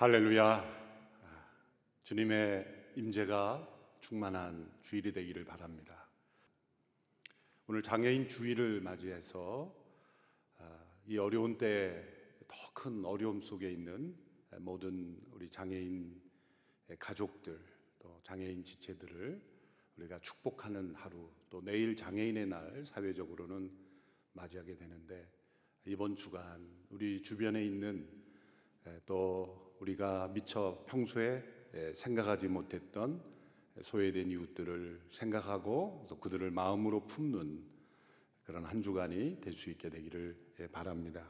할렐루야. 주님의 임재가 충만한 주일이 되기를 바랍니다. 오늘 장애인 주일을 맞이해서 아, 이 어려운 때에 더큰 어려움 속에 있는 모든 우리 장애인 가족들 또 장애인 지체들을 우리가 축복하는 하루 또 내일 장애인의 날 사회적으로는 맞이하게 되는데 이번 주간 우리 주변에 있는 또 우리가 미처 평소에 예, 생각하지 못했던 소외된 이웃들을 생각하고 또 그들을 마음으로 품는 그런 한 주간이 될 수 있게 되기를 예, 바랍니다.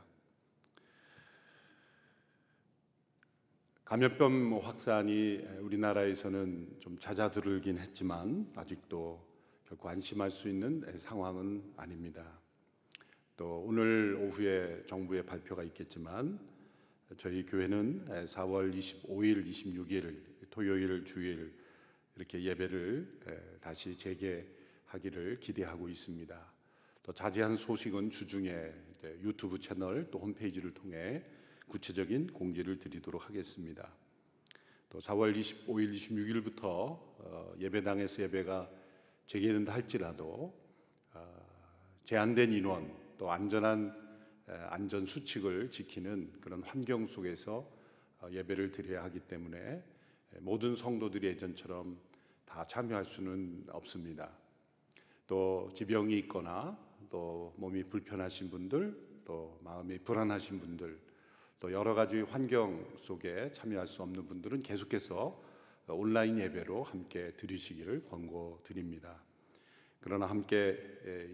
감염병 뭐 확산이 예, 우리나라에서는 좀 잦아들긴 했지만 아직도 결코 안심할 수 있는 상황은 아닙니다. 또 오늘 오후에 정부의 발표가 있겠지만 저희 교회는 4월 25일, 26일, 토요일, 주일 이렇게 예배를 다시 재개하기를 기대하고 있습니다. 또 자세한 소식은 주중에 유튜브 채널 또 홈페이지를 통해 구체적인 공지를 드리도록 하겠습니다. 또 4월 25일, 26일부터 예배당에서 예배가 재개된다 할지라도 어, 제한된 인원 또 안전한 안전 수칙을 지키는 그런 환경 속에서 어, 예배를 드려야 하기 때문에 모든 성도들이 예전처럼 다 참여할 수는 없습니다. 또 지병이 있거나 또 몸이 불편하신 분들, 또 마음이 불안하신 분들, 또 여러 가지 환경 속에 참여할 수 없는 분들은 계속해서 어, 온라인 예배로 함께 드리시기를 권고드립니다. 그러나 함께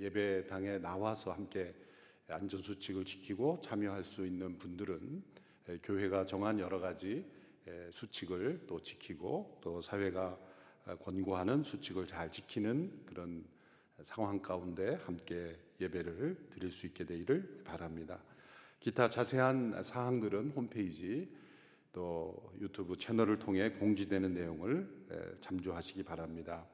예배당에 나와서 함께 안전 수칙을 지키고 참여할 수 있는 분들은 교회가 정한 여러 가지 수칙을 또 지키고 또 사회가 권고하는 수칙을 잘 지키는 그런 상황 가운데 함께 예배를 드릴 수 있게 되기를 바랍니다. 기타 자세한 사항들은 홈페이지 또 유튜브 채널을 통해 공지되는 내용을 참조하시기 바랍니다.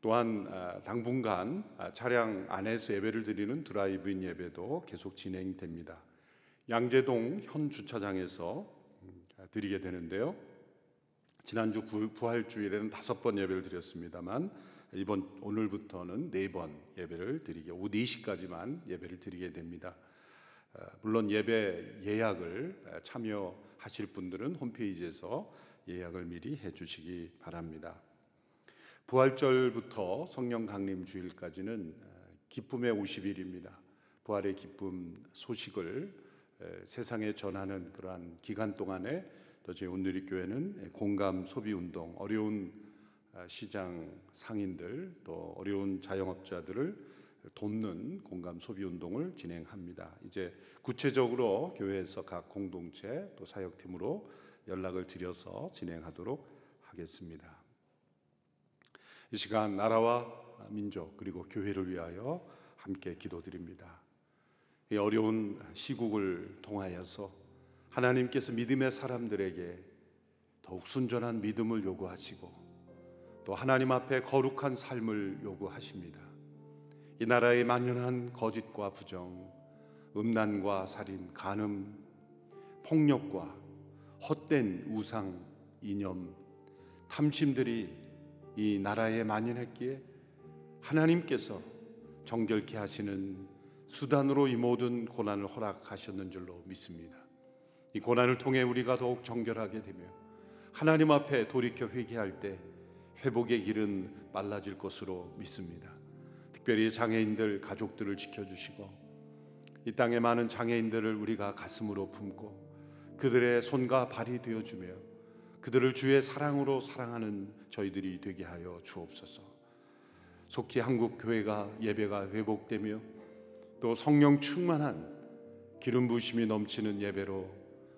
또한 아, 당분간 아, 차량 안에서 예배를 드리는 드라이브인 예배도 계속 진행됩니다. 양재동 현 주차장에서 음, 아, 드리게 되는데요. 지난주 부활 주일에는 다섯 번 예배를 드렸습니다만 이번 오늘부터는 네 번 예배를 드리게 오후 4시까지만 예배를 드리게 됩니다. 물론 예배 예약을 참여하실 분들은 홈페이지에서 예약을 미리 해 주시기 바랍니다. 부활절부터 성령 강림 주일까지는 기쁨의 50일입니다. 부활의 기쁨 소식을 세상에 전하는 그러한 기간 동안에 또 저희 온누리 교회는 공감 소비 운동 어려운 아, 시장 상인들 또 어려운 자영업자들을 돕는 공감 소비 운동을 진행합니다. 이제 구체적으로 교회에서 각 공동체 또 사역팀으로 연락을 드려서 진행하도록 하겠습니다. 이 시간 나라와 민족 그리고 교회를 위하여 함께 기도드립니다. 이 어려운 시국을 통하여서 하나님께서 믿음의 사람들에게 더욱 순전한 믿음을 요구하시고 또 하나님 앞에 거룩한 삶을 요구하십니다. 이 나라의 만연한 거짓과 부정, 음란과 살인, 간음, 폭력과 헛된 우상, 이념, 탐심들이 이 나라에 만연했기에 하나님께서 정결케 하시는 수단으로 이 모든 고난을 허락하셨는 줄로 믿습니다. 이 고난을 통해 우리가 더욱 정결하게 되며 하나님 앞에 돌이켜 회개할 때 회복의 길은 빨라질 것으로 믿습니다. 특별히 장애인들 가족들을 지켜주시고 이 땅에 많은 장애인들을 우리가 가슴으로 품고 그들의 손과 발이 되어주며 그들을 주의 사랑으로 사랑하는 저희들이 되게 하여 주옵소서. 속히 한국 교회가 예배가 회복되며 또 성령 충만한 기름 부심이 넘치는 예배로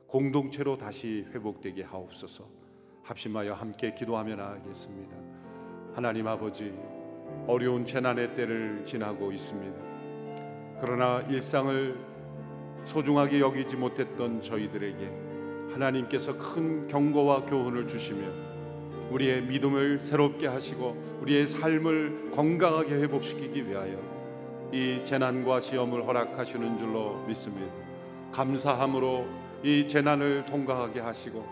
공동체로 다시 회복되게 하옵소서. 합심하여 함께 기도하며 나가겠습니다. 하나님 아버지 어려운 재난의 때를 지나고 있습니다. 그러나 일상을 소중하게 여기지 못했던 저희들에게 하나님께서 큰 경고와 교훈을 주시며 우리의 믿음을 새롭게 하시고 우리의 삶을 건강하게 회복시키기 위하여 이 재난과 시험을 허락하시는 줄로 믿습니다. 감사함으로 이 재난을 통과하게 하시고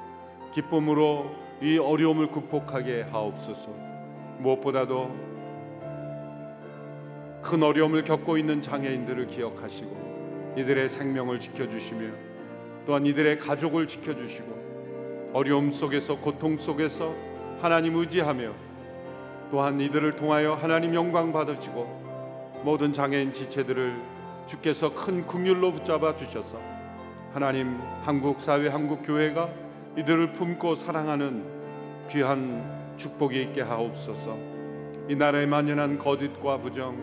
기쁨으로 이 어려움을 극복하게 하옵소서. 무엇보다도 큰 어려움을 겪고 있는 장애인들을 기억하시고 이들의 생명을 지켜주시며 또한 이들의 가족을 지켜주시고 어려움 속에서 고통 속에서 하나님 의지하며 또한 이들을 통하여 하나님 영광 받으시고 모든 장애인 지체들을 주께서 큰 긍휼로 붙잡아 주셔서 하나님 한국 사회 한국 교회가 이들을 품고 사랑하는 귀한 축복이 있게 하옵소서. 이 나라에 만연한 거짓과 부정,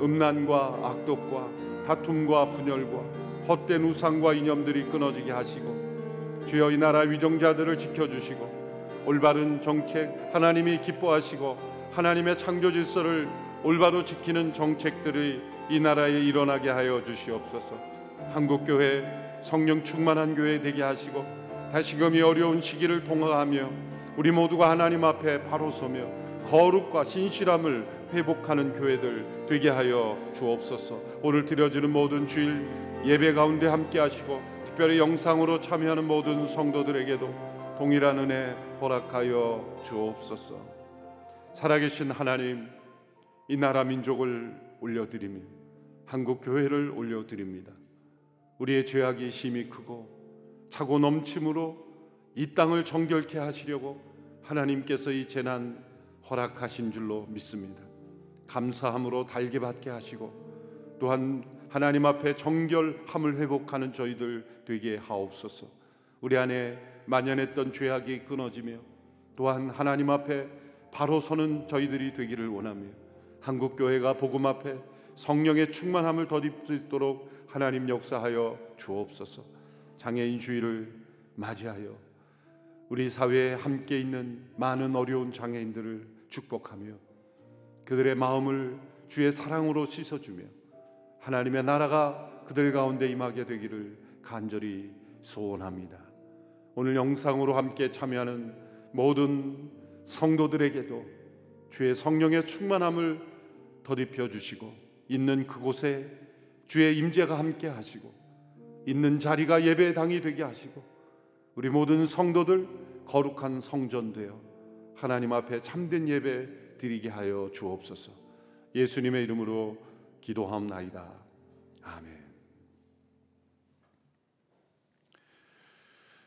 음란과 악독과 다툼과 분열과 헛된 우상과 이념들이 끊어지게 하시고 주여 이 나라 위정자들을 지켜주시고 올바른 정책 하나님이 기뻐하시고 하나님의 창조 질서를 올바로 지키는 정책들이 이 나라에 일어나게 하여 주시옵소서. 한국 교회 성령 충만한 교회 되게 하시고 다시금 이 어려운 시기를 통과하며 우리 모두가 하나님 앞에 바로 서며 거룩과 신실함을 회복하는 교회들 되게 하여 주옵소서. 오늘 드려지는 모든 주일 예배 가운데 함께 하시고 특별히 영상으로 참여하는 모든 성도들에게도 동일한 은혜 허락하여 주옵소서. 살아계신 하나님, 이 나라 민족을 올려드리며 한국 교회를 올려드립니다. 우리의 죄악이 심히 크고 차고 넘침으로 이 땅을 정결케 하시려고 하나님께서 이 재난 허락하신 줄로 믿습니다. 감사함으로 달게 받게 하시고 또한 하나님 앞에 정결함을 회복하는 저희들 되게 하옵소서. 우리 안에 만연했던 죄악이 끊어지며 또한 하나님 앞에 바로 서는 저희들이 되기를 원하며 한국 교회가 복음 앞에 성령의 충만함을 덧입을 수 있도록 하나님 역사하여 주옵소서. 장애인 주의를 맞이하여 우리 사회에 함께 있는 많은 어려운 장애인들을 축복하며 그들의 마음을 주의 사랑으로 씻어주며 하나님의 나라가 그들 가운데 임하게 되기를 간절히 소원합니다. 오늘 영상으로 함께 참여하는 모든 성도들에게도 주의 성령의 충만함을 더딥혀 주시고 있는 그곳에 주의 임재가 함께 하시고 있는 자리가 예배당이 되게 하시고 우리 모든 성도들 거룩한 성전 되어 하나님 앞에 참된 예배 드리게 하여 주옵소서. 예수님의 이름으로 기도하옵나이다. 아멘.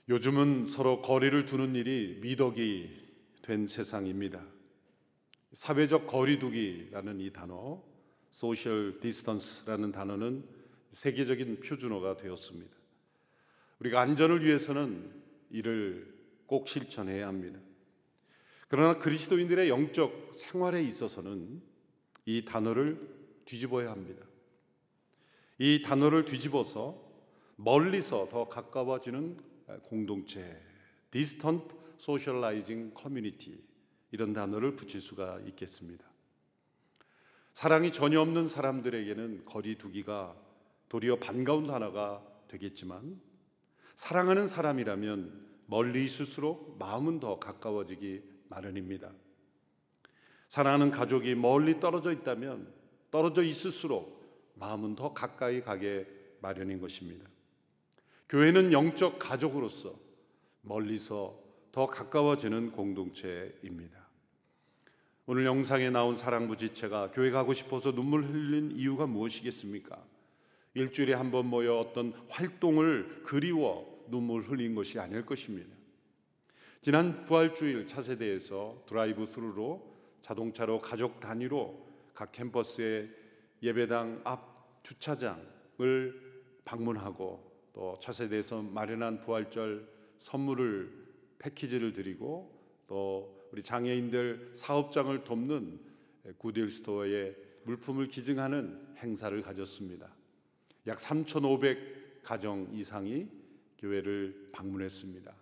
요즘은 서로 거리를 두는 일이 미덕이 된 세상입니다. 사회적 거리두기라는 이 단어, 소셜 디스턴스라는 단어는 세계적인 표준어가 되었습니다. 우리가 안전을 위해서는 이를 꼭 실천해야 합니다. 그러나 그리스도인들의 영적 생활에 있어서는 이 단어를 뒤집어야 합니다. 이 단어를 뒤집어서 멀리서 더 가까워지는 공동체, distant socializing community 이런 단어를 붙일 수가 있겠습니다. 사랑이 전혀 없는 사람들에게는 거리두기가 도리어 반가운 단어가 되겠지만 사랑하는 사람이라면 멀리 있을수록 마음은 더 가까워지기 마련입니다. 사랑하는 가족이 멀리 떨어져 있다면 떨어져 있을수록 마음은 더 가까이 가게 마련인 것입니다. 교회는 영적 가족으로서 멀리서 더 가까워지는 공동체입니다. 오늘 영상에 나온 사랑부 지체가 교회 가고 싶어서 눈물 흘린 이유가 무엇이겠습니까? 일주일에 한 번 모여 어떤 활동을 그리워 눈물 흘린 것이 아닐 것입니다. 지난 부활주일 차세대에서 드라이브 스루로 자동차로 가족 단위로 각 캠퍼스의 예배당 앞 주차장을 방문하고 또 차세대에서 마련한 부활절 선물을 패키지를 드리고 또 우리 장애인들 사업장을 돕는 구딜 스토어에 물품을 기증하는 행사를 가졌습니다. 약3,500 가정 이상이 교회를 방문했습니다.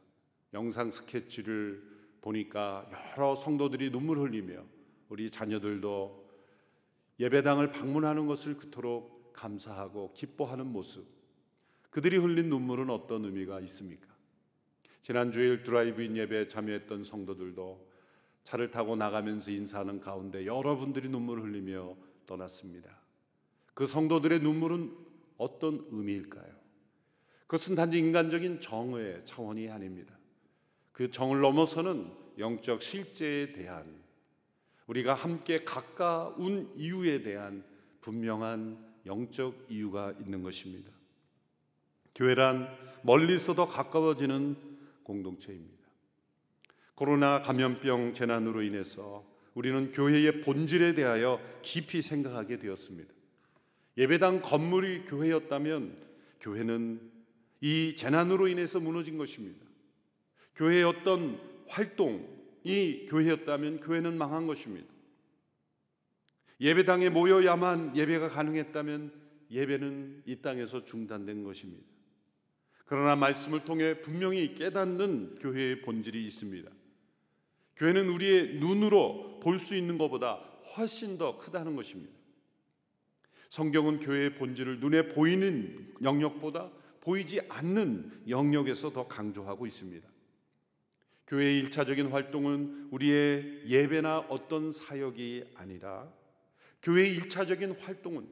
영상 스케치를 보니까 여러 성도들이 눈물 흘리며 우리 자녀들도 예배당을 방문하는 것을 그토록 감사하고 기뻐하는 모습. 그들이 흘린 눈물은 어떤 의미가 있습니까? 지난주일 드라이브인 예배에 참여했던 성도들도 차를 타고 나가면서 인사하는 가운데 여러분들이 눈물을 흘리며 떠났습니다. 그 성도들의 눈물은 어떤 의미일까요? 그것은 단지 인간적인 정의 차원이 아닙니다. 그 정을 넘어서는 영적 실제에 대한 우리가 함께 가까운 이유에 대한 분명한 영적 이유가 있는 것입니다. 교회란 멀리서도 가까워지는 공동체입니다. 코로나 감염병 재난으로 인해서 우리는 교회의 본질에 대하여 깊이 생각하게 되었습니다. 예배당 건물이 교회였다면 교회는 이 재난으로 인해서 무너진 것입니다. 교회의 어떤 활동, 이 교회였다면 교회는 망한 것입니다. 예배당에 모여야만 예배가 가능했다면 예배는 이 땅에서 중단된 것입니다. 그러나 말씀을 통해 분명히 깨닫는 교회의 본질이 있습니다. 교회는 우리의 눈으로 볼 수 있는 것보다 훨씬 더 크다는 것입니다. 성경은 교회의 본질을 눈에 보이는 영역보다 보이지 않는 영역에서 더 강조하고 있습니다. 교회의 일차적인 활동은 우리의 예배나 어떤 사역이 아니라 교회의 일차적인 활동은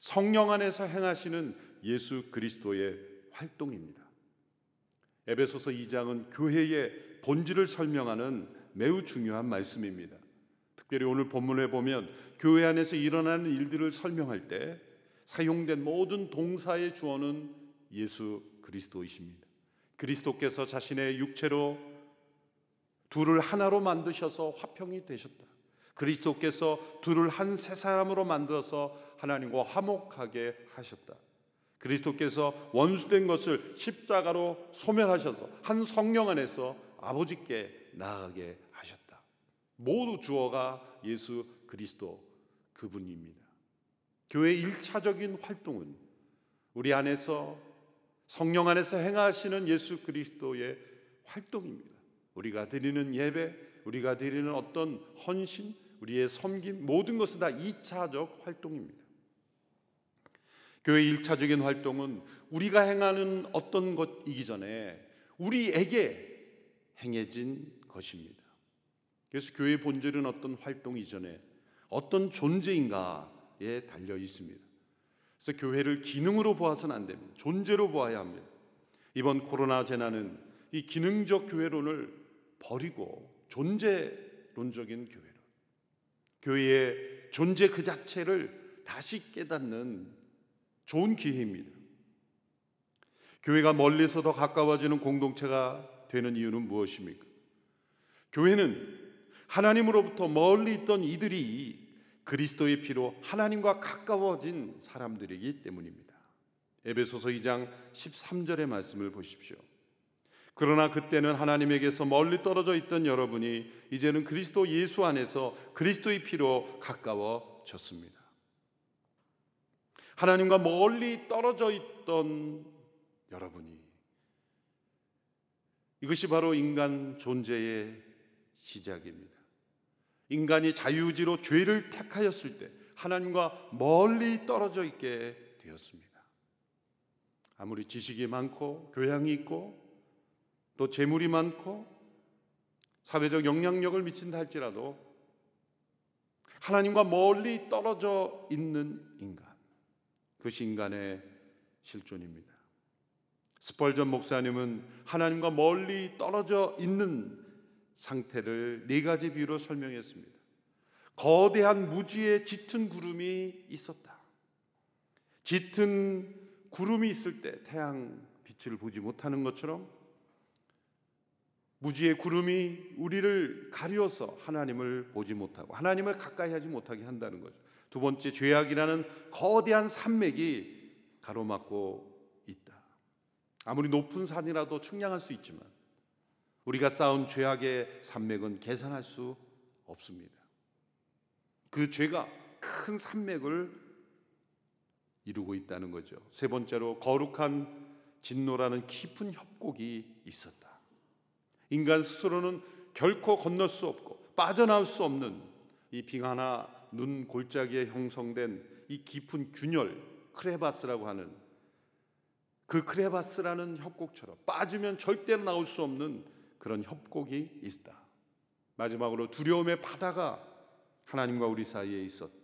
성령 안에서 행하시는 예수 그리스도의 활동입니다. 에베소서 2장은 교회의 본질을 설명하는 매우 중요한 말씀입니다. 특별히 오늘 본문에 보면 교회 안에서 일어나는 일들을 설명할 때 사용된 모든 동사의 주어는 예수 그리스도이십니다. 그리스도께서 자신의 육체로 둘을 하나로 만드셔서 화평이 되셨다. 그리스도께서 둘을 한 세 사람으로 만들어서 하나님과 화목하게 하셨다. 그리스도께서 원수된 것을 십자가로 소멸하셔서 한 성령 안에서 아버지께 나아가게 하셨다. 모두 주어가 예수 그리스도 그분입니다. 교회 1차적인 활동은 우리 안에서 성령 안에서 행하시는 예수 그리스도의 활동입니다. 우리가 드리는 예배, 우리가 드리는 어떤 헌신, 우리의 섬김 모든 것은 다 2차적 활동입니다. 교회 1차적인 활동은 우리가 행하는 어떤 것이기 전에 우리에게 행해진 것입니다. 그래서 교회의 본질은 어떤 활동 이전에 어떤 존재인가에 달려 있습니다. 그래서 교회를 기능으로 보아서는 안 됩니다. 존재로 보아야 합니다. 이번 코로나 재난은 이 기능적 교회론을 버리고 존재론적인 교회로 교회의 존재 그 자체를 다시 깨닫는 좋은 기회입니다. 교회가 멀리서 더 가까워지는 공동체가 되는 이유는 무엇입니까? 교회는 하나님으로부터 멀리 있던 이들이 그리스도의 피로 하나님과 가까워진 사람들이기 때문입니다. 에베소서 2장 13절의 말씀을 보십시오. 그러나 그때는 하나님에게서 멀리 떨어져 있던 여러분이 이제는 그리스도 예수 안에서 그리스도의 피로 가까워졌습니다. 하나님과 멀리 떨어져 있던 여러분이 이것이 바로 인간 존재의 시작입니다. 인간이 자유지로 죄를 택하였을 때 하나님과 멀리 떨어져 있게 되었습니다. 아무리 지식이 많고 교양이 있고 또 재물이 많고 사회적 영향력을 미친다 할지라도 하나님과 멀리 떨어져 있는 인간 그것이 인간의 실존입니다. 스펄전 목사님은 하나님과 멀리 떨어져 있는 상태를 네 가지 비유로 설명했습니다. 거대한 무지의 짙은 구름이 있었다. 짙은 구름이 있을 때 태양 빛을 보지 못하는 것처럼 무지의 구름이 우리를 가려서 하나님을 보지 못하고 하나님을 가까이 하지 못하게 한다는 거죠. 두 번째 죄악이라는 거대한 산맥이 가로막고 있다. 아무리 높은 산이라도 측량할 수 있지만 우리가 쌓은 죄악의 산맥은 계산할 수 없습니다. 그 죄가 큰 산맥을 이루고 있다는 거죠. 세 번째로 거룩한 진노라는 깊은 협곡이 있었다. 인간 스스로는 결코 건널 수 없고 빠져나올 수 없는 이 빙하나 눈 골짜기에 형성된 이 깊은 균열 크레바스라고 하는 그 크레바스라는 협곡처럼 빠지면 절대로 나올 수 없는 그런 협곡이 있다. 마지막으로 두려움의 바다가 하나님과 우리 사이에 있었다.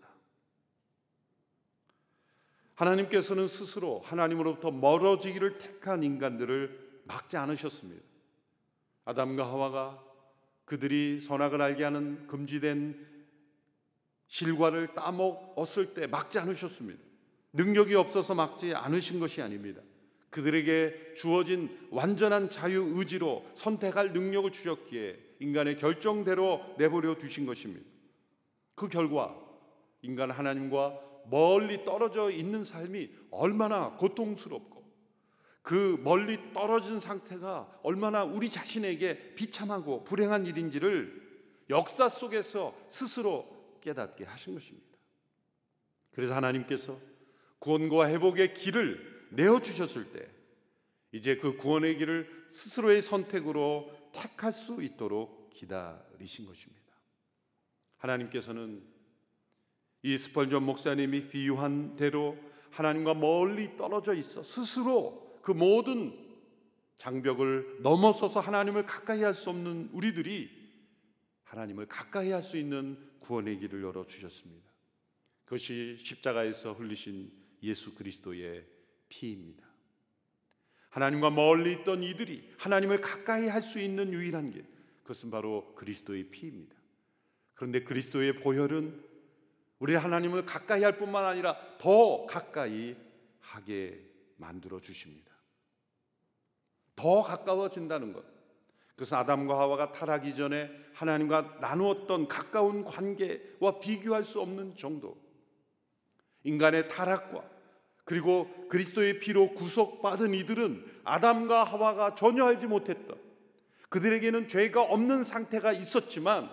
하나님께서는 스스로 하나님으로부터 멀어지기를 택한 인간들을 막지 않으셨습니다. 아담과 하와가 그들이 선악을 알게 하는 금지된 실과를 따먹었을 때 막지 않으셨습니다. 능력이 없어서 막지 않으신 것이 아닙니다. 그들에게 주어진 완전한 자유 의지로 선택할 능력을 주셨기에 인간의 결정대로 내버려 두신 것입니다. 그 결과 인간 하나님과 멀리 떨어져 있는 삶이 얼마나 고통스럽고 그 멀리 떨어진 상태가 얼마나 우리 자신에게 비참하고 불행한 일인지를 역사 속에서 스스로 깨닫게 하신 것입니다. 그래서 하나님께서 구원과 회복의 길을 내어주셨을 때 이제 그 구원의 길을 스스로의 선택으로 택할 수 있도록 기다리신 것입니다. 하나님께서는 이 스펄전 목사님이 비유한 대로 하나님과 멀리 떨어져 있어 스스로 그 모든 장벽을 넘어서서 하나님을 가까이 할 수 없는 우리들이 하나님을 가까이 할 수 있는 구원의 길을 열어 주셨습니다. 그것이 십자가에서 흘리신 예수 그리스도의 피입니다. 하나님과 멀리 있던 이들이 하나님을 가까이 할 수 있는 유일한 길, 그것은 바로 그리스도의 피입니다. 그런데 그리스도의 보혈은 우리 하나님을 가까이 할 뿐만 아니라 더 가까이 하게 만들어 주십니다. 더 가까워진다는 것. 그것은 아담과 하와가 타락이 전에 하나님과 나누었던 가까운 관계와 비교할 수 없는 정도. 인간의 타락과 그리고 그리스도의 피로 구속받은 이들은 아담과 하와가 전혀 알지 못했던 그들에게는 죄가 없는 상태가 있었지만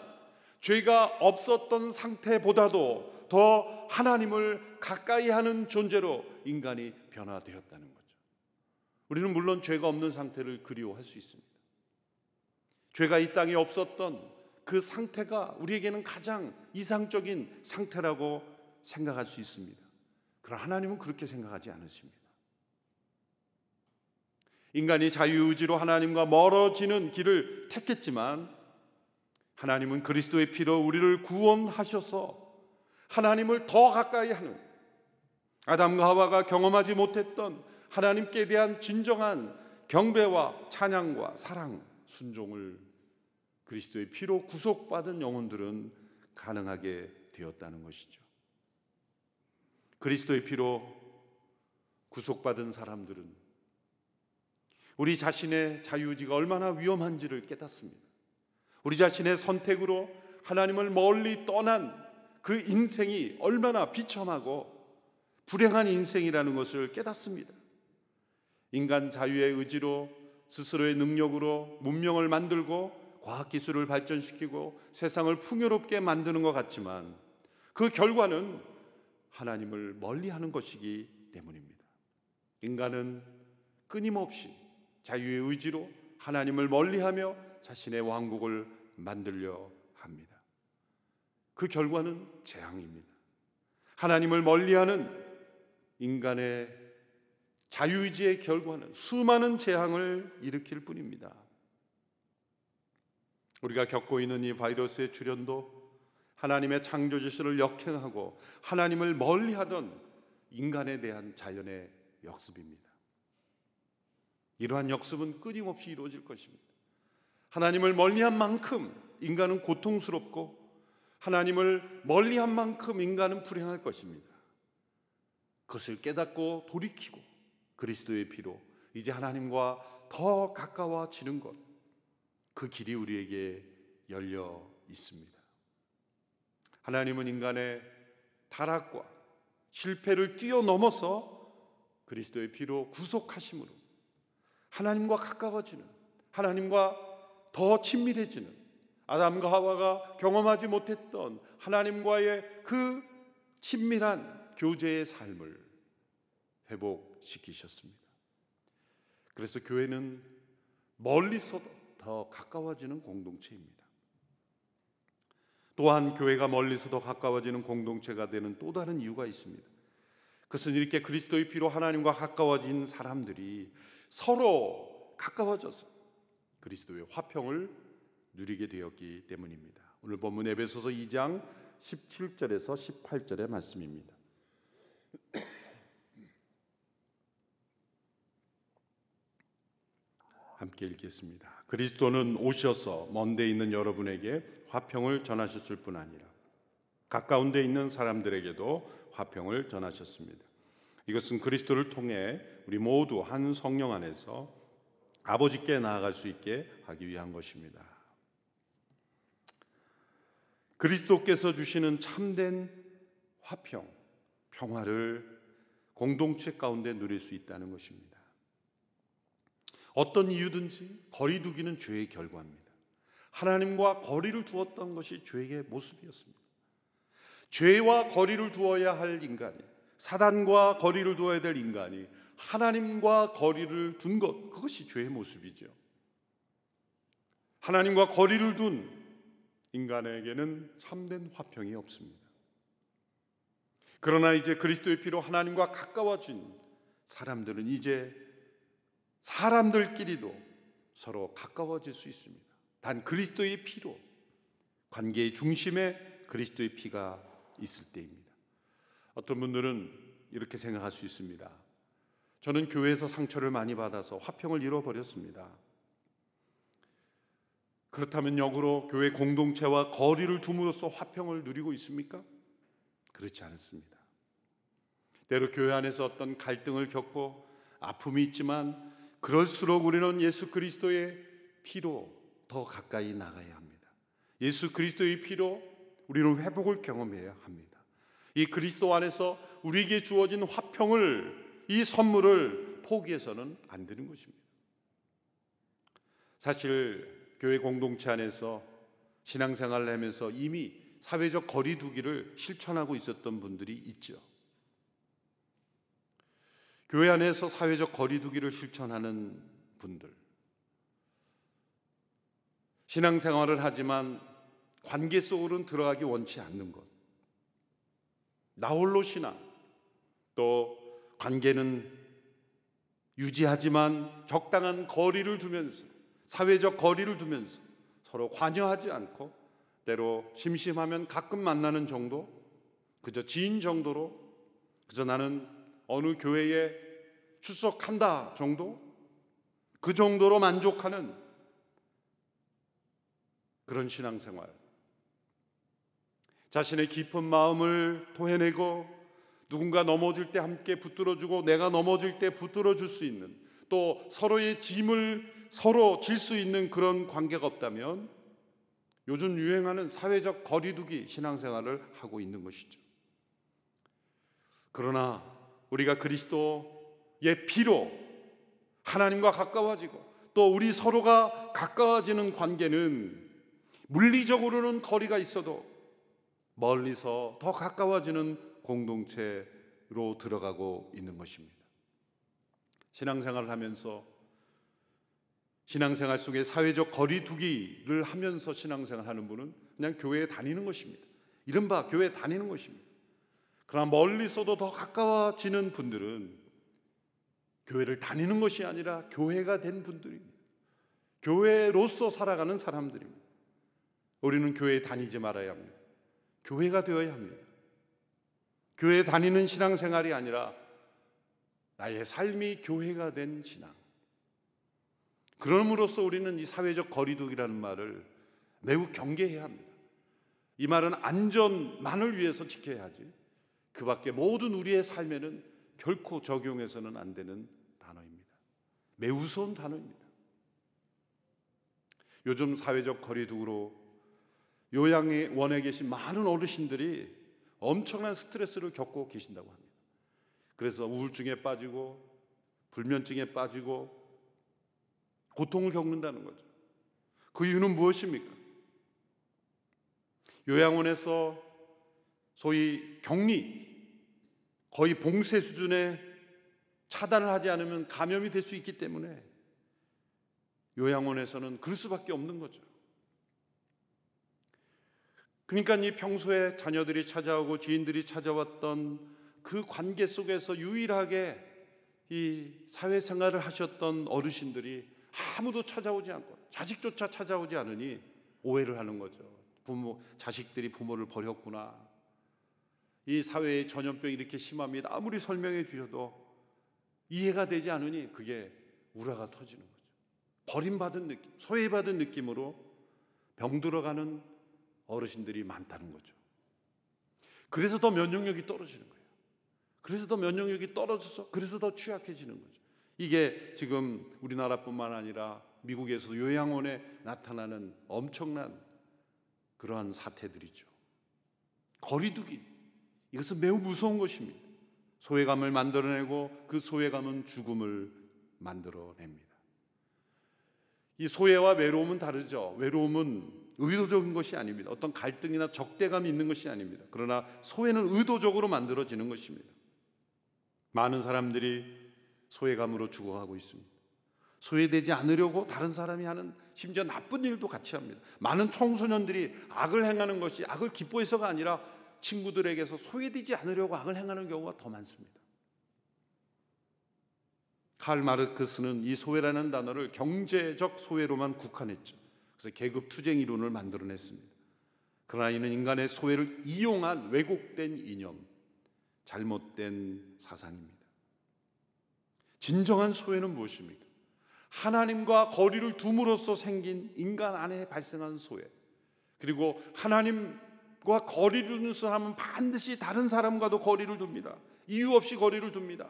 죄가 없었던 상태보다도 더 하나님을 가까이 하는 존재로 인간이 변화되었다는 거죠. 우리는 물론 죄가 없는 상태를 그리워할 수 있습니다. 죄가 이 땅에 없었던 그 상태가 우리에게는 가장 이상적인 상태라고 생각할 수 있습니다. 그러나 하나님은 그렇게 생각하지 않으십니다. 인간이 자유의지로 하나님과 멀어지는 길을 택했지만 하나님은 그리스도의 피로 우리를 구원하셔서 하나님을 더 가까이 하는 아담과 하와가 경험하지 못했던 하나님께 대한 진정한 경배와 찬양과 사랑, 순종을 그리스도의 피로 구속받은 영혼들은 가능하게 되었다는 것이죠. 그리스도의 피로 구속받은 사람들은 우리 자신의 자유지가 얼마나 위험한지를 깨닫습니다. 우리 자신의 선택으로 하나님을 멀리 떠난 그 인생이 얼마나 비참하고 불행한 인생이라는 것을 깨닫습니다. 인간 자유의 의지로 스스로의 능력으로 문명을 만들고 과학 기술을 발전시키고 세상을 풍요롭게 만드는 것 같지만 그 결과는 하나님을 멀리하는 것이기 때문입니다. 인간은 끊임없이 자유의 의지로 하나님을 멀리하며 자신의 왕국을 만들려 합니다. 그 결과는 재앙입니다. 하나님을 멀리하는 인간의 자유의지의 결과는 수많은 재앙을 일으킬 뿐입니다. 우리가 겪고 있는 이 바이러스의 출현도 하나님의 창조 지시를 역행하고 하나님을 멀리하던 인간에 대한 자연의 역습입니다. 이러한 역습은 끊임없이 이루어질 것입니다. 하나님을 멀리한 만큼 인간은 고통스럽고 하나님을 멀리한 만큼 인간은 불행할 것입니다. 그것을 깨닫고 돌이키고 그리스도의 피로 이제 하나님과 더 가까워지는 것, 그 길이 우리에게 열려 있습니다. 하나님은 인간의 타락과 실패를 뛰어넘어서 그리스도의 피로 구속하심으로 하나님과 가까워지는 하나님과 더 친밀해지는 아담과 하와가 경험하지 못했던 하나님과의 그 친밀한 교제의 삶을 회복시키셨습니다. 그래서 교회는 멀리서도 더 가까워지는 공동체입니다. 또한 교회가 멀리서도 가까워지는 공동체가 되는 또 다른 이유가 있습니다. 그것은 이렇게 그리스도의 피로 하나님과 가까워진 사람들이 서로 가까워져서 그리스도의 화평을 누리게 되었기 때문입니다. 오늘 본문 에베소서 2장 17절에서 18절의 말씀입니다. 함께 읽겠습니다. 그리스도는 오셔서 먼데 있는 여러분에게 화평을 전하셨을 뿐 아니라 가까운 데 있는 사람들에게도 화평을 전하셨습니다. 이것은 그리스도를 통해 우리 모두 한 성령 안에서 아버지께 나아갈 수 있게 하기 위한 것입니다. 그리스도께서 주시는 참된 화평, 평화를 공동체 가운데 누릴 수 있다는 것입니다. 어떤 이유든지 거리두기는 죄의 결과입니다. 하나님과 거리를 두었던 것이 죄의 모습이었습니다. 죄와 거리를 두어야 할 인간이 사단과 거리를 두어야 될 인간이 하나님과 거리를 둔 것, 그것이 죄의 모습이죠. 하나님과 거리를 둔 인간에게는 참된 화평이 없습니다. 그러나 이제 그리스도의 피로 하나님과 가까워진 사람들은 이제 사람들끼리도 서로 가까워질 수 있습니다. 단 그리스도의 피로 관계의 중심에 그리스도의 피가 있을 때입니다. 어떤 분들은 이렇게 생각할 수 있습니다. 저는 교회에서 상처를 많이 받아서 화평을 잃어버렸습니다. 그렇다면 역으로 교회 공동체와 거리를 두므로써 화평을 누리고 있습니까? 그렇지 않습니다. 때로 교회 안에서 어떤 갈등을 겪고 아픔이 있지만 그럴수록 우리는 예수 그리스도의 피로 더 가까이 나가야 합니다. 예수 그리스도의 피로 우리는 회복을 경험해야 합니다. 이 그리스도 안에서 우리에게 주어진 화평을 이 선물을 포기해서는 안 되는 것입니다. 사실 교회 공동체 안에서 신앙생활을 하면서 이미 사회적 거리두기를 실천하고 있었던 분들이 있죠. 교회 안에서 사회적 거리두기를 실천하는 분들, 신앙생활을 하지만 관계 속으로는 들어가기 원치 않는 것, 나홀로 신앙, 또 관계는 유지하지만 적당한 거리를 두면서 사회적 거리를 두면서 서로 관여하지 않고 때로 심심하면 가끔 만나는 정도, 그저 지인 정도로 그저 나는 어느 교회에 출석한다 정도? 그 정도로 만족하는 그런 신앙생활. 자신의 깊은 마음을 토해내고 누군가 넘어질 때 함께 붙들어주고 내가 넘어질 때 붙들어줄 수 있는 또 서로의 짐을 서로 질 수 있는 그런 관계가 없다면 요즘 유행하는 사회적 거리두기 신앙생활을 하고 있는 것이죠. 그러나 우리가 그리스도 예, 비로 하나님과 가까워지고 또 우리 서로가 가까워지는 관계는 물리적으로는 거리가 있어도 멀리서 더 가까워지는 공동체로 들어가고 있는 것입니다. 신앙생활을 하면서 신앙생활 속에 사회적 거리두기를 하면서 신앙생활 하는 분은 그냥 교회에 다니는 것입니다. 이른바 교회에 다니는 것입니다. 그러나 멀리서도 더 가까워지는 분들은 교회를 다니는 것이 아니라 교회가 된 분들입니다. 교회로서 살아가는 사람들입니다. 우리는 교회에 다니지 말아야 합니다. 교회가 되어야 합니다. 교회 다니는 신앙생활이 아니라 나의 삶이 교회가 된 신앙. 그럼으로써 우리는 이 사회적 거리두기라는 말을 매우 경계해야 합니다. 이 말은 안전만을 위해서 지켜야 하지. 그 밖에 모든 우리의 삶에는 결코 적용해서는 안 되는 단어입니다. 매우 서운 단어입니다. 요즘 사회적 거리두기로 요양원에 계신 많은 어르신들이 엄청난 스트레스를 겪고 계신다고 합니다. 그래서 우울증에 빠지고 불면증에 빠지고 고통을 겪는다는 거죠. 그 이유는 무엇입니까? 요양원에서 소위 격리 거의 봉쇄 수준의 차단을 하지 않으면 감염이 될 수 있기 때문에 요양원에서는 그럴 수밖에 없는 거죠. 그러니까 이 평소에 자녀들이 찾아오고 지인들이 찾아왔던 그 관계 속에서 유일하게 이 사회생활을 하셨던 어르신들이 아무도 찾아오지 않고 자식조차 찾아오지 않으니 오해를 하는 거죠. 부모 자식들이 부모를 버렸구나. 이 사회의 전염병이 이렇게 심합니다. 아무리 설명해 주셔도 이해가 되지 않으니 그게 우라가 터지는 거죠. 버림받은 느낌, 소외받은 느낌으로 병들어가는 어르신들이 많다는 거죠. 그래서 더 면역력이 떨어지는 거예요. 그래서 더 면역력이 떨어져서 그래서 더 취약해지는 거죠. 이게 지금 우리나라뿐만 아니라 미국에서도 요양원에 나타나는 엄청난 그러한 사태들이죠. 거리두기. 이것은 매우 무서운 것입니다. 소외감을 만들어내고 그 소외감은 죽음을 만들어냅니다. 이 소외와 외로움은 다르죠. 외로움은 의도적인 것이 아닙니다. 어떤 갈등이나 적대감이 있는 것이 아닙니다. 그러나 소외는 의도적으로 만들어지는 것입니다. 많은 사람들이 소외감으로 죽어가고 있습니다. 소외되지 않으려고 다른 사람이 하는 심지어 나쁜 일도 같이 합니다. 많은 청소년들이 악을 행하는 것이 악을 기뻐해서가 아니라 친구들에게서 소외되지 않으려고 악을 행하는 경우가 더 많습니다. 칼 마르크스는 이 소외라는 단어를 경제적 소외로만 국한했죠. 그래서 계급 투쟁 이론을 만들어냈습니다. 그러나 이는 인간의 소외를 이용한 왜곡된 이념, 잘못된 사상입니다. 진정한 소외는 무엇입니까? 하나님과 거리를 둠으로써 생긴 인간 안에 발생한 소외, 그리고 하나님 그와 거리를 두는 사람은 반드시 다른 사람과도 거리를 둡니다. 이유 없이 거리를 둡니다.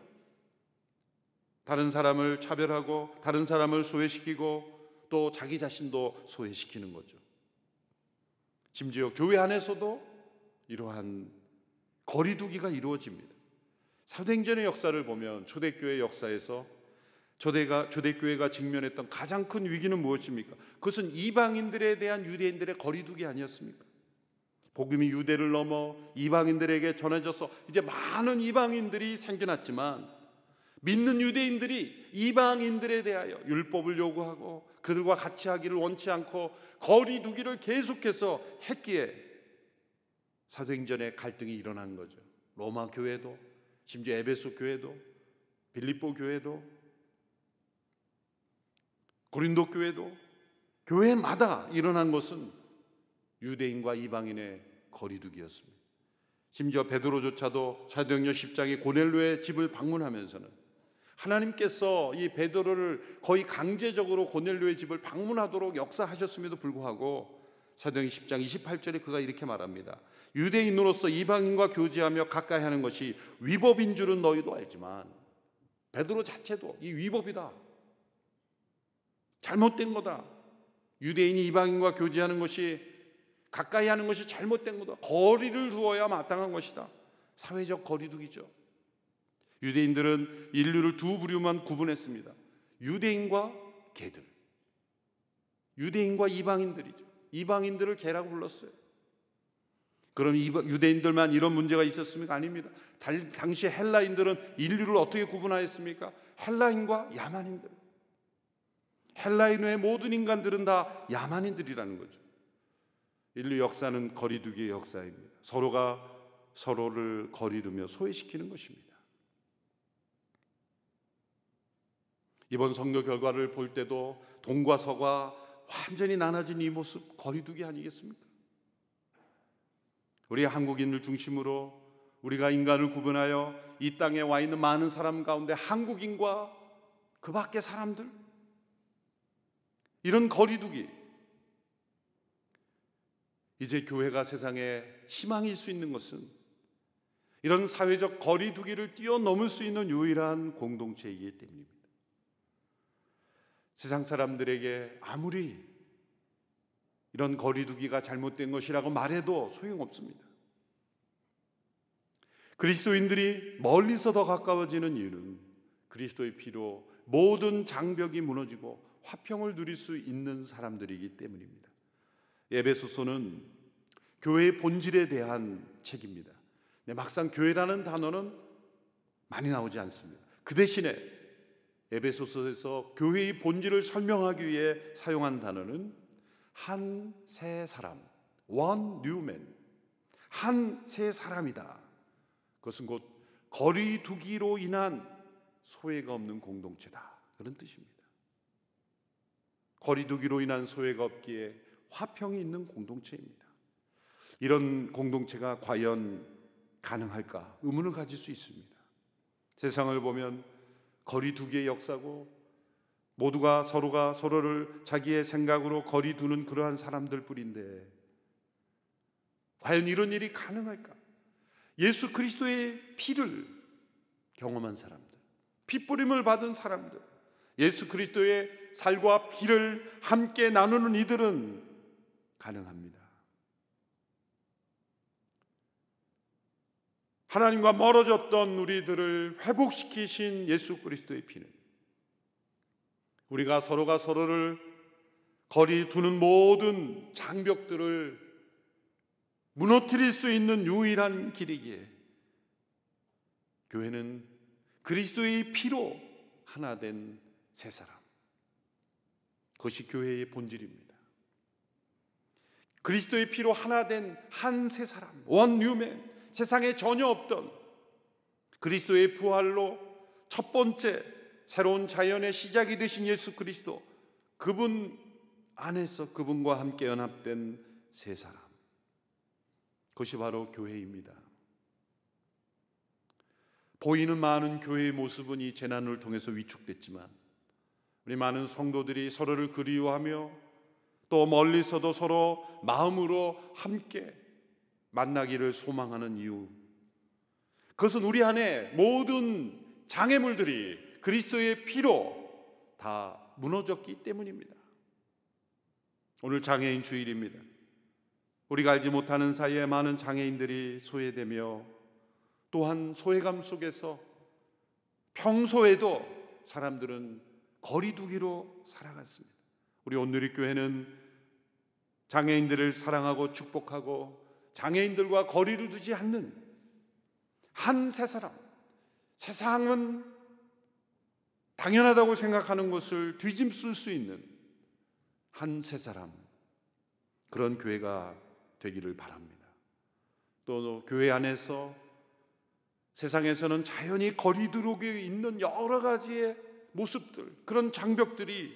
다른 사람을 차별하고 다른 사람을 소외시키고 또 자기 자신도 소외시키는 거죠. 심지어 교회 안에서도 이러한 거리두기가 이루어집니다. 사도행전의 역사를 보면 초대교회 역사에서 초대가 초대교회가 직면했던 가장 큰 위기는 무엇입니까? 그것은 이방인들에 대한 유대인들의 거리두기 아니었습니까? 복음이 유대를 넘어 이방인들에게 전해져서 이제 많은 이방인들이 생겨났지만 믿는 유대인들이 이방인들에 대하여 율법을 요구하고 그들과 같이 하기를 원치 않고 거리 두기를 계속해서 했기에 사도행전에 갈등이 일어난 거죠. 로마 교회도 심지어 에베소 교회도 빌립보 교회도 고린도 교회도 교회마다 일어난 것은 유대인과 이방인의 거리두기였습니다. 심지어 베드로조차도 사도행전 10장의 고넬로의 집을 방문하면서는 하나님께서 이 베드로를 거의 강제적으로 고넬로의 집을 방문하도록 역사하셨음에도 불구하고 사도행 10장 28절에 그가 이렇게 말합니다. 유대인으로서 이방인과 교제하며 가까이 하는 것이 위법인 줄은 너희도 알지만 베드로 자체도 이 위법이다. 잘못된 거다. 유대인이 이방인과 교제하는 것이 가까이 하는 것이 잘못된 거다. 거리를 두어야 마땅한 것이다. 사회적 거리두기죠. 유대인들은 인류를 두 부류만 구분했습니다. 유대인과 개들. 유대인과 이방인들이죠. 이방인들을 개라고 불렀어요. 그럼 유대인들만 이런 문제가 있었습니까? 아닙니다. 당시 헬라인들은 인류를 어떻게 구분하였습니까? 헬라인과 야만인들. 헬라인 외 모든 인간들은 다 야만인들이라는 거죠. 인류 역사는 거리두기의 역사입니다. 서로가 서로를 거리두며 소외시키는 것입니다. 이번 선교 결과를 볼 때도 동과 서가 완전히 나눠진 이 모습 거리두기 아니겠습니까? 우리 한국인을 중심으로 우리가 인간을 구분하여 이 땅에 와 있는 많은 사람 가운데 한국인과 그 밖의 사람들 이런 거리두기 이제 교회가 세상에 희망일 수 있는 것은 이런 사회적 거리두기를 뛰어넘을 수 있는 유일한 공동체이기 때문입니다. 세상 사람들에게 아무리 이런 거리두기가 잘못된 것이라고 말해도 소용없습니다. 그리스도인들이 멀리서 더 가까워지는 이유는 그리스도의 피로 모든 장벽이 무너지고 화평을 누릴 수 있는 사람들이기 때문입니다. 에베소서는 교회의 본질에 대한 책입니다. 막상 교회라는 단어는 많이 나오지 않습니다. 그 대신에 에베소서에서 교회의 본질을 설명하기 위해 사용한 단어는 한 세 사람, one new man, 한 세 사람이다. 그것은 곧 거리 두기로 인한 소외가 없는 공동체다. 그런 뜻입니다. 거리 두기로 인한 소외가 없기에 화평이 있는 공동체입니다. 이런 공동체가 과연 가능할까 의문을 가질 수 있습니다. 세상을 보면 거리 두기의 역사고 모두가 서로가 서로를 자기의 생각으로 거리 두는 그러한 사람들 뿐인데 과연 이런 일이 가능할까? 예수 그리스도의 피를 경험한 사람들, 핏부림을 받은 사람들, 예수 그리스도의 살과 피를 함께 나누는 이들은 가능합니다. 하나님과 멀어졌던 우리들을 회복시키신 예수 그리스도의 피는 우리가 서로가 서로를 거리 두는 모든 장벽들을 무너뜨릴 수 있는 유일한 길이기에 교회는 그리스도의 피로 하나 된새 사람. 그것이 교회의 본질입니다. 그리스도의 피로 하나 된 한 세 사람, 원 뉴맨, 세상에 전혀 없던 그리스도의 부활로 첫 번째 새로운 자연의 시작이 되신 예수 그리스도, 그분 안에서 그분과 함께 연합된 세 사람. 그것이 바로 교회입니다. 보이는 많은 교회의 모습은 이 재난을 통해서 위축됐지만 우리 많은 성도들이 서로를 그리워하며 또 멀리서도 서로 마음으로 함께 만나기를 소망하는 이유. 그것은 우리 안에 모든 장애물들이 그리스도의 피로 다 무너졌기 때문입니다. 오늘 장애인 주일입니다. 우리가 알지 못하는 사이에 많은 장애인들이 소외되며 또한 소외감 속에서 평소에도 사람들은 거리두기로 살아갔습니다. 우리 온누리 교회는 장애인들을 사랑하고 축복하고 장애인들과 거리를 두지 않는 한 세 사람. 세상은 당연하다고 생각하는 것을 뒤집을수 있는 한 세 사람. 그런 교회가 되기를 바랍니다. 또 교회 안에서 세상에서는 자연히 거리두르게 있는 여러 가지의 모습들, 그런 장벽들이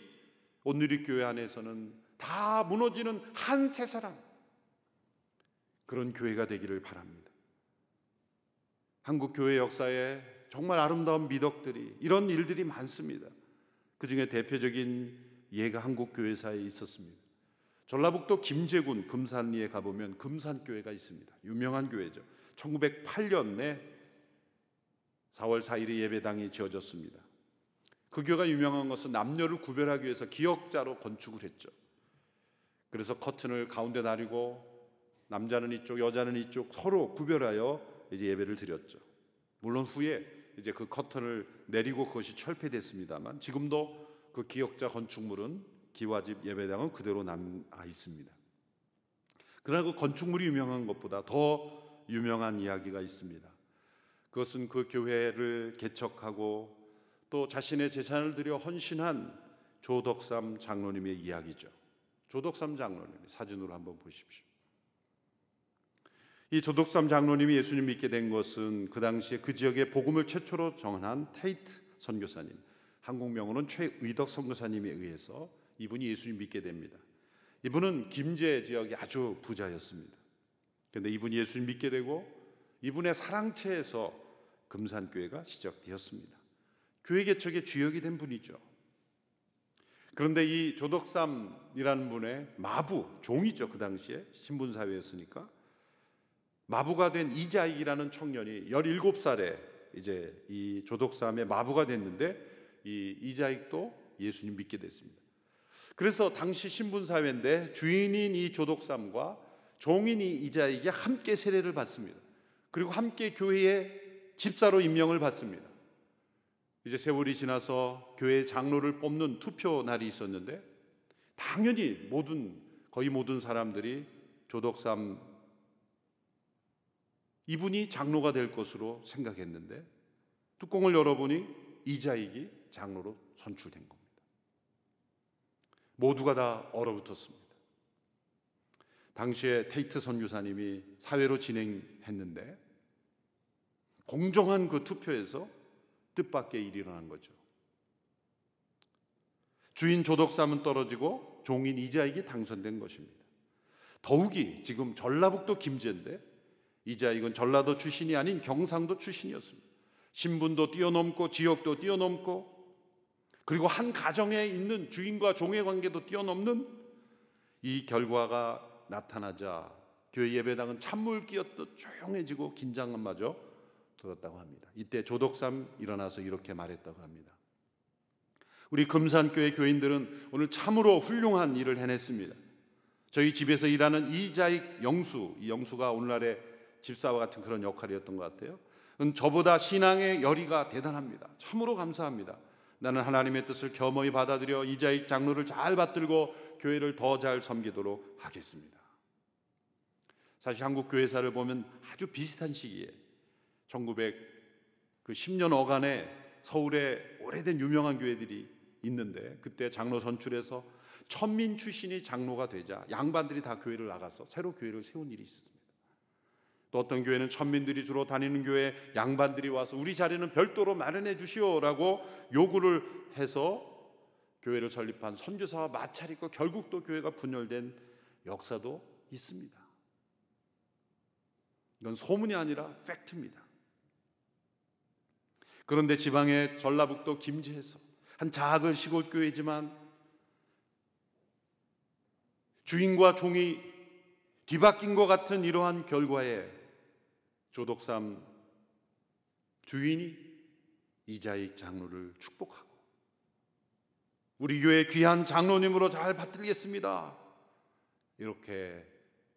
오늘의 교회 안에서는 다 무너지는 한 세 사람. 그런 교회가 되기를 바랍니다. 한국 교회 역사에 정말 아름다운 미덕들이 이런 일들이 많습니다. 그 중에 대표적인 예가 한국 교회사에 있었습니다. 전라북도 김제군 금산리에 가보면 금산교회가 있습니다. 유명한 교회죠. 1908년에 4월 4일에 예배당이 지어졌습니다. 그 교회가 유명한 것은 남녀를 구별하기 위해서 기역자로 건축을 했죠. 그래서 커튼을 가운데 나리고 남자는 이쪽, 여자는 이쪽 서로 구별하여 이제 예배를 드렸죠. 물론 후에 이제 그 커튼을 내리고 그것이 철폐됐습니다만 지금도 그 기역자 건축물은 기와집 예배당은 그대로 남아 있습니다. 그러나 그 건축물이 유명한 것보다 더 유명한 이야기가 있습니다. 그것은 그 교회를 개척하고 또 자신의 재산을 들여 헌신한 조덕삼 장로님의 이야기죠. 조덕삼 장로님 사진으로 한번 보십시오. 이 조덕삼 장로님이 예수님 믿게 된 것은 그 당시에 그 지역에 복음을 최초로 정한 테이트 선교사님, 한국 명어는 최의덕 선교사님에 의해서 이분이 예수님 믿게 됩니다. 이분은 김제 지역이 아주 부자였습니다. 그런데 이분이 예수님 믿게 되고 이분의 사랑채에서 금산교회가 시작되었습니다. 교회 개척의 주역이 된 분이죠. 그런데 이 조덕삼이라는 분의 마부 종이죠 그 당시에 신분 사회였으니까 마부가 된 이자익이라는 청년이 17살에 이제 이 조덕삼의 마부가 됐는데 이 이자익도 예수님 믿게 됐습니다. 그래서 당시 신분 사회인데 주인인 이 조덕삼과 종인 이 이자익이 함께 세례를 받습니다. 그리고 함께 교회에 집사로 임명을 받습니다. 이제 세월이 지나서 교회 장로를 뽑는 투표 날이 있었는데 당연히 모든 거의 모든 사람들이 조덕삼 이분이 장로가 될 것으로 생각했는데 뚜껑을 열어보니 이자익이 장로로 선출된 겁니다. 모두가 다 얼어붙었습니다. 당시에 테이트 선교사님이 사회로 진행했는데 공정한 그 투표에서 뜻밖의 일이 일어난 거죠. 주인 조덕삼은 떨어지고 종인 이자익이 당선된 것입니다. 더욱이 지금 전라북도 김제인데 이자익은 전라도 출신이 아닌 경상도 출신이었습니다. 신분도 뛰어넘고 지역도 뛰어넘고 그리고 한 가정에 있는 주인과 종의 관계도 뛰어넘는 이 결과가 나타나자 교회 예배당은 찬물 끼었듯 조용해지고 긴장마저 들었다고 합니다. 이때 조덕삼 일어나서 이렇게 말했다고 합니다. 우리 금산교회 교인들은 오늘 참으로 훌륭한 일을 해냈습니다. 저희 집에서 일하는 이자익 영수, 이 영수가 오늘날의 집사와 같은 그런 역할이었던 것 같아요. 저보다 신앙의 열의가 대단합니다. 참으로 감사합니다. 나는 하나님의 뜻을 겸허히 받아들여 이자익 장로를 잘 받들고 교회를 더 잘 섬기도록 하겠습니다. 사실 한국 교회사를 보면 아주 비슷한 시기에 1910년 그 어간에 서울에 오래된 유명한 교회들이 있는데 그때 장로 선출에서 천민 출신이 장로가 되자 양반들이 다 교회를 나가서 새로 교회를 세운 일이 있습니다. 또 어떤 교회는 천민들이 주로 다니는 교회 양반들이 와서 우리 자리는 별도로 마련해 주시오라고 요구를 해서 교회를 설립한 선교사와 마찰이고 결국 또 교회가 분열된 역사도 있습니다. 이건 소문이 아니라 팩트입니다. 그런데 지방의 전라북도 김제에서 한 작은 시골 교회지만 주인과 종이 뒤바뀐 것 같은 이러한 결과에 조덕삼 주인이 이자익 장로를 축복하고 우리 교회 귀한 장로님으로 잘 받들겠습니다. 이렇게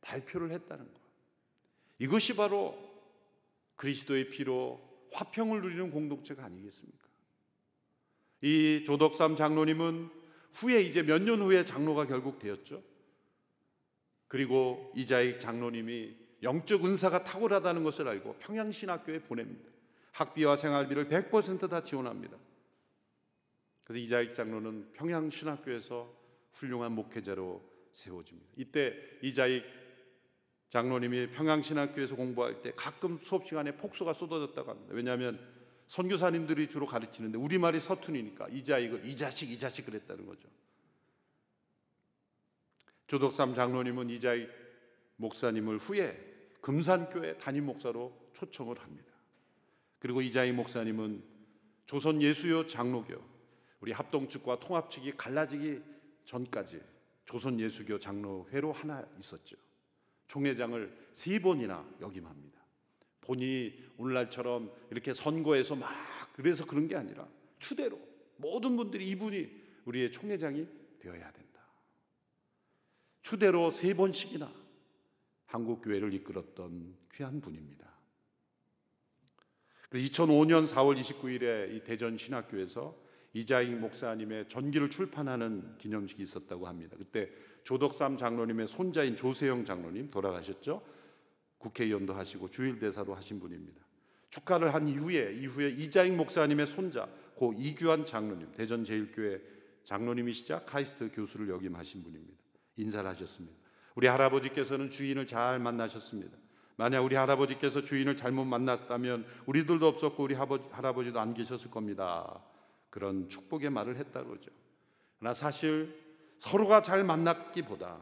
발표를 했다는 것. 이것이 바로 그리스도의 피로 화평을 누리는 공동체가 아니겠습니까? 이 조덕삼 장로님은 후에 이제 몇 년 후에 장로가 결국 되었죠. 그리고 이자익 장로님이 영적 은사가 탁월하다는 것을 알고 평양신학교에 보냅니다. 학비와 생활비를 100%다 지원합니다. 그래서 이자익 장로는 평양신학교에서 훌륭한 목회자로 세워집니다. 이때 이자익 장로님이 평양신학교에서 공부할 때 가끔 수업 시간에 폭소가 쏟아졌다고 합니다. 왜냐하면 선교사님들이 주로 가르치는데 우리말이 서툰이니까 이자 이걸 이 자식 이 자식 그랬다는 거죠. 조덕삼 장로님은 이자익 목사님을 후에 금산교회 담임 목사로 초청을 합니다. 그리고 이자익 목사님은 조선 예수교 장로교 우리 합동 측과 통합 측이 갈라지기 전까지 조선 예수교 장로회로 하나 있었죠. 총회장을 세 번이나 역임합니다. 본인이 오늘날처럼 이렇게 선거에서 막 그래서 그런 게 아니라 추대로 모든 분들이 이분이 우리의 총회장이 되어야 된다. 추대로 세 번씩이나 한국 교회를 이끌었던 귀한 분입니다. 2005년 4월 29일에 이 대전 신학교에서 이자익 목사님의 전기를 출판하는 기념식이 있었다고 합니다. 그때 조덕삼 장로님의 손자인 조세영 장로님 돌아가셨죠. 국회의원도 하시고 주일대사도 하신 분입니다. 축하를한 이후에 이후에 이자익 목사님의 손자 고 이규환 장로님 대전 제일교회 장로님이시자 카이스트 교수를 역임하신 분입니다. 인사를 하셨습니다. 우리 할아버지께서는 주인을 잘 만나셨습니다. 만약 우리 할아버지께서 주인을 잘못 만났다면 우리들도 없었고 우리 할아버지, 할아버지도 안 계셨을 겁니다. 그런 축복의 말을 했다 그러죠. 그러나 사실 서로가 잘 만났기보다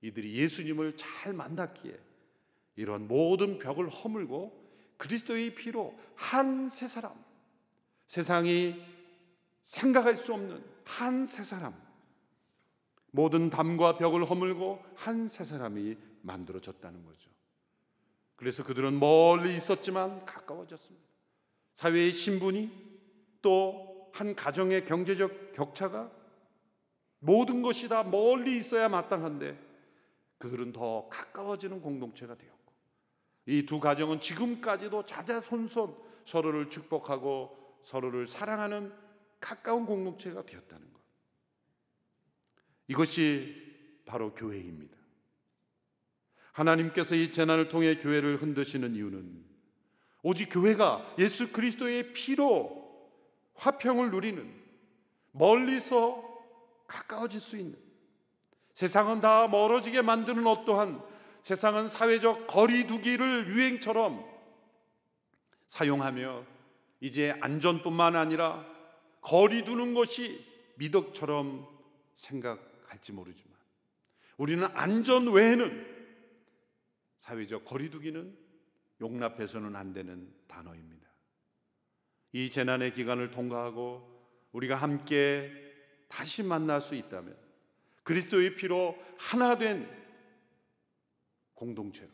이들이 예수님을 잘 만났기에 이런 모든 벽을 허물고 그리스도의 피로 한 세 사람, 세상이 생각할 수 없는 한 세 사람, 모든 담과 벽을 허물고 한 세 사람이 만들어졌다는 거죠. 그래서 그들은 멀리 있었지만 가까워졌습니다. 사회의 신분이 또 한 가정의 경제적 격차가 모든 것이 다 멀리 있어야 마땅한데 그들은 더 가까워지는 공동체가 되었고 이 두 가정은 지금까지도 자자손손 서로를 축복하고 서로를 사랑하는 가까운 공동체가 되었다는 것. 이것이 바로 교회입니다. 하나님께서 이 재난을 통해 교회를 흔드시는 이유는 오직 교회가 예수 그리스도의 피로 화평을 누리는 멀리서 가까워질 수 있는 세상은 다 멀어지게 만드는 어떠한 세상은 사회적 거리두기를 유행처럼 사용하며 이제 안전뿐만 아니라 거리두는 것이 미덕처럼 생각할지 모르지만 우리는 안전 외에는 사회적 거리두기는 용납해서는 안 되는 단어입니다. 이 재난의 기간을 통과하고 우리가 함께 다시 만날 수 있다면 그리스도의 피로 하나 된 공동체로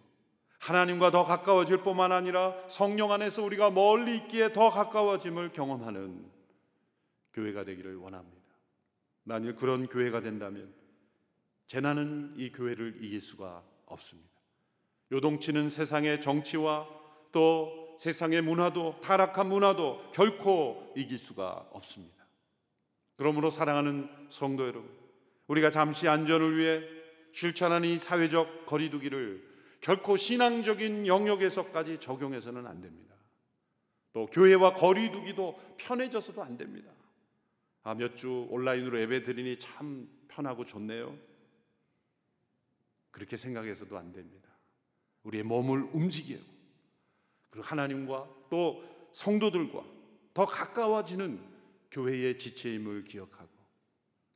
하나님과 더 가까워질 뿐만 아니라 성령 안에서 우리가 멀리 있기에 더 가까워짐을 경험하는 교회가 되기를 원합니다. 만일 그런 교회가 된다면 재난은 이 교회를 이길 수가 없습니다. 요동치는 세상의 정치와 또 세상의 문화도 타락한 문화도 결코 이길 수가 없습니다. 그러므로 사랑하는 성도 여러분, 우리가 잠시 안전을 위해 실천하는 이 사회적 거리두기를 결코 신앙적인 영역에서까지 적용해서는 안 됩니다. 또 교회와 거리두기도 편해져서도 안 됩니다. 아, 몇 주 온라인으로 예배 드리니 참 편하고 좋네요. 그렇게 생각해서도 안 됩니다. 우리의 몸을 움직이고 그리고 하나님과 또 성도들과 더 가까워지는 교회의 지체임을 기억하고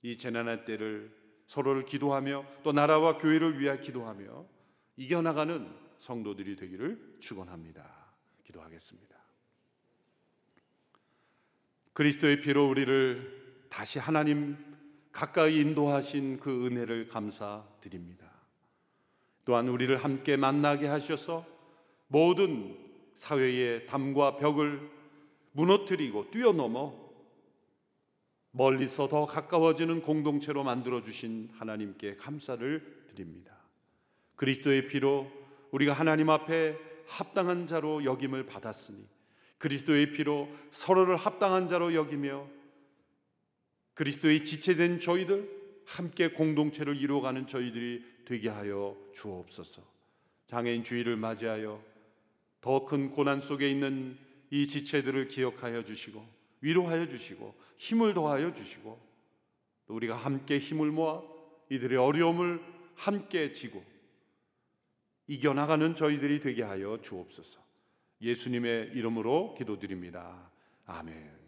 이 재난의 때를 서로를 기도하며 또 나라와 교회를 위하 기도하며 이겨나가는 성도들이 되기를 축원합니다. 기도하겠습니다. 그리스도의 피로 우리를 다시 하나님 가까이 인도하신 그 은혜를 감사드립니다. 또한 우리를 함께 만나게 하셔서 모든 사회의 담과 벽을 무너뜨리고 뛰어넘어 멀리서 더 가까워지는 공동체로 만들어 주신 하나님께 감사를 드립니다. 그리스도의 피로 우리가 하나님 앞에 합당한 자로 여김을 받았으니 그리스도의 피로 서로를 합당한 자로 여기며 그리스도의 지체된 저희들 함께 공동체를 이루어가는 저희들이 되게 하여 주옵소서. 장애인 주의를 맞이하여 더 큰 고난 속에 있는 이 지체들을 기억하여 주시고 위로하여 주시고 힘을 더하여 주시고 또 우리가 함께 힘을 모아 이들의 어려움을 함께 지고 이겨나가는 저희들이 되게 하여 주옵소서. 예수님의 이름으로 기도드립니다. 아멘.